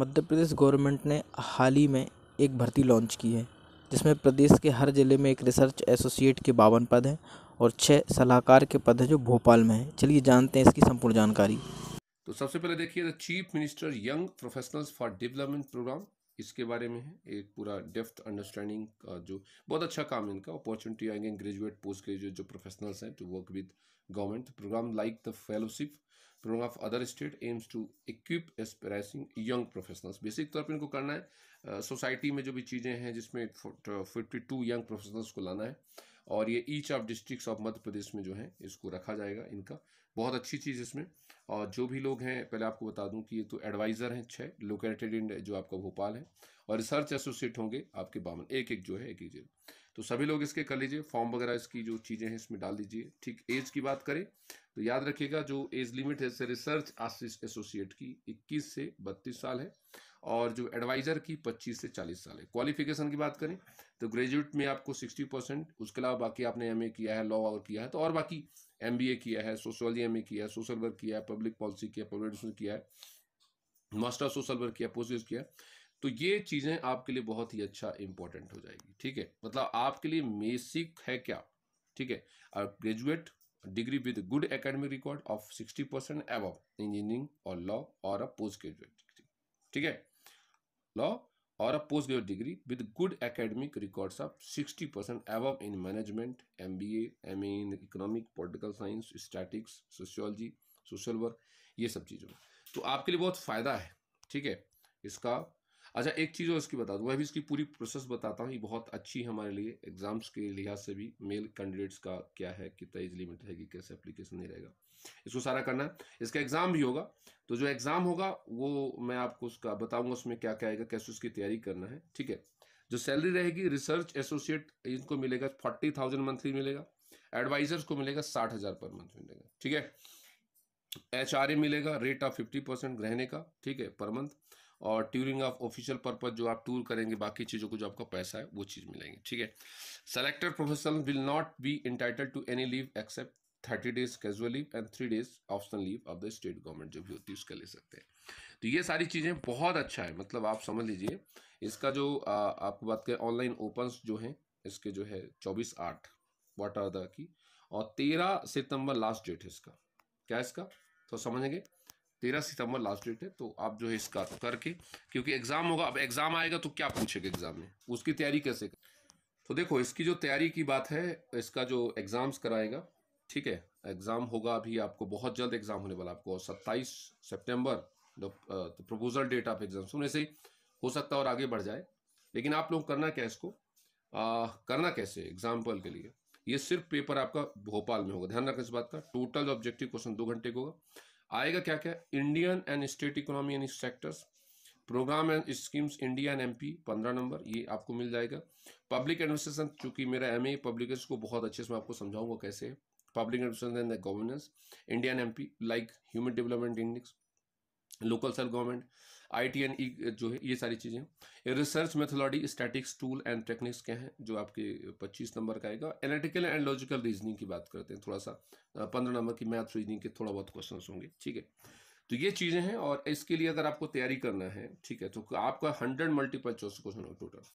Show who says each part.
Speaker 1: मध्य प्रदेश government ने हाल ही में एक भर्ती लॉन्च की है जिसमें प्रदेश के हर ज़िले में एक रिसर्च एसोसिएट के बावन पद हैं और छः सलाहकार के पद हैं जो भोपाल में हैं चलिए जानते हैं इसकी संपूर्ण जानकारी तो सबसे पहले देखिए the chief minister young professionals for development programme इसके बारे में है एक पूरा डेफ्थ अंडरस्टैंडिंग का जो बहुत अच्छा काम है इनका अपॉर्चुनिटी आएंगे ग्रेजुएट पोस्ट ग्रेजुएट जो प्रोफेशनल्स हैं to work with government programme like the fellowship programme of other state aims to equip aspiring young professionals basic तौर पर इनको करना है सोसाइटी में जो भी चीज़ें हैं जिसमें फिफ्टी टू यंग प्रोफेशनल्स को लाना है और ये each of district of Madhya Pradesh में जो है इसको रखा जाएगा इनका बहुत अच्छी चीज़ इसमें और जो भी लोग हैं पहले आपको बता दूं कि ये तो एडवाइज़र हैं छः लोकेटेड इन जो आपका भोपाल है और रिसर्च एसोसिएट होंगे आपके बावन एक एक जो है एक एक जिला तो सभी लोग इसके कर लीजिए फॉर्म वगैरह इसकी जो चीज़ें हैं इसमें डाल दीजिए ठीक एज की बात करें तो याद रखिएगा जो एज लिमिट है रिसर्च रिसर्च एसोसिएट की 21 से 32 साल है और जो एडवाइज़र की 25 से 40 साल है क्वालिफिकेशन की बात करें तो ग्रेजुएट में आपको 60 परसेंट उसके अलावा बाकी आपने एम किया है लॉ और किया है तो और बाकी एम किया है सोशोलॉजी एम किया है सोशल वर्क किया है पब्लिक पॉलिसी किया पब्लिक किया है मास्टर सोशल वर्क किया पोस्ट किया तो ये चीज़ें आपके लिए बहुत ही अच्छा इंपॉर्टेंट हो जाएगी ठीक है मतलब आपके लिए बेसिक है क्या ठीक है graduate degree with good academic record of 60 percent एव इंजीनियरिंग और लॉ और अ पोस्ट ग्रेजुएट डिग्री ठीक है लॉ और a post graduate degree with good academic records of 60 percent एव in management M B M A in economic political science statistics sociology social work ये सब चीज़ों में तो आपके लिए बहुत फ़ायदा है ठीक है इसका अच्छा एक चीज़ और इसकी बता दूँ मैं भी इसकी पूरी प्रोसेस बताता हूँ ये बहुत अच्छी हमारे लिए एग्ज़ाम्स के लिहाज से भी मेल कैंडिडेट्स का क्या है कितना एज लिमिट है कि कैसे अप्लीकेशन नहीं रहेगा इसको सारा करना है इसका एग्ज़ाम भी होगा तो जो एग्ज़ाम होगा वो मैं आपको उसका बताऊँगा उसमें क्या क्या आएगा कैसे उसकी तैयारी करना है ठीक है जो सैलरी रहेगी रिसर्च एसोसिएट इनको मिलेगा फोर्टी थाउजेंड मंथली मिलेगा एडवाइजर्स को मिलेगा साठ हज़ार पर मंथ मिलेगा ठीक है एच मिलेगा रेट ऑफ फिफ्टी परसेंट रहने का ठीक है पर मंथ और ट्यूरिंग ऑफ ऑफिशियल पर्पज जो आप टूर करेंगे बाकी चीज़ों को जो आपका पैसा है वो चीज़ मिलेंगे ठीक है selected professional will not be entitled to any leave except thirty days casual leave and three days optional leave of the state government जो भी होती है उसका ले सकते हैं तो ये सारी चीज़ें बहुत अच्छा है मतलब आप समझ लीजिए इसका जो आ, आपको बात करें ऑनलाइन ओपन जो हैं इसके जो है चौबीस आठ वाट आर द की और तेरह सितंबर लास्ट डेट है इसका क्या इसका तो समझेंगे तेरह सितंबर लास्ट डेट है तो आप जो है इसका करके क्योंकि एग्ज़ाम होगा अब एग्ज़ाम आएगा तो क्या पूछेगा एग्ज़ाम में उसकी तैयारी कैसे कर तो देखो इसकी जो तैयारी की बात है इसका जो एग्ज़ाम्स कराएगा ठीक है एग्ज़ाम होगा अभी आपको बहुत जल्द एग्ज़ाम होने वाला आपको सत्ताईस सेप्टेम्बर तो प्रपोजल डेट ऑफ एग्ज़ाम सुनने से हो सकता है और आगे बढ़ जाए लेकिन आप लोग करना क्या इसको आ, करना कैसे एग्जाम्पल के लिए ये सिर्फ पेपर आपका भोपाल में होगा ध्यान रखें इस बात का टोटल ऑब्जेक्टिव क्वेश्चन दो घंटे का होगा आएगा क्या क्या Indian and state economy and sectors programme and schemes India and MP पंद्रह नंबर ये आपको मिल जाएगा पब्लिक एडमिनिस्ट्रेशन चूंकि मेरा एम ए पब्लिक को बहुत अच्छे से मैं आपको समझाऊंगा कैसे public administration and the governance Indian MP like human development index local self government I T N E जो है ये सारी चीज़ें research methodology statistics tool and techniques क्या हैं जो आपके 25 नंबर का आएगा एनालिटिकल एंड लॉजिकल रीजनिंग की बात करते हैं थोड़ा सा पंद्रह नंबर की मैथ रीजनिंग के थोड़ा बहुत क्वेश्चन होंगे ठीक है तो ये चीज़ें हैं और इसके लिए अगर आपको तैयारी करना है ठीक है तो आपका हंड्रेड मल्टीपल चॉइस क्वेश्चन होगा टोटल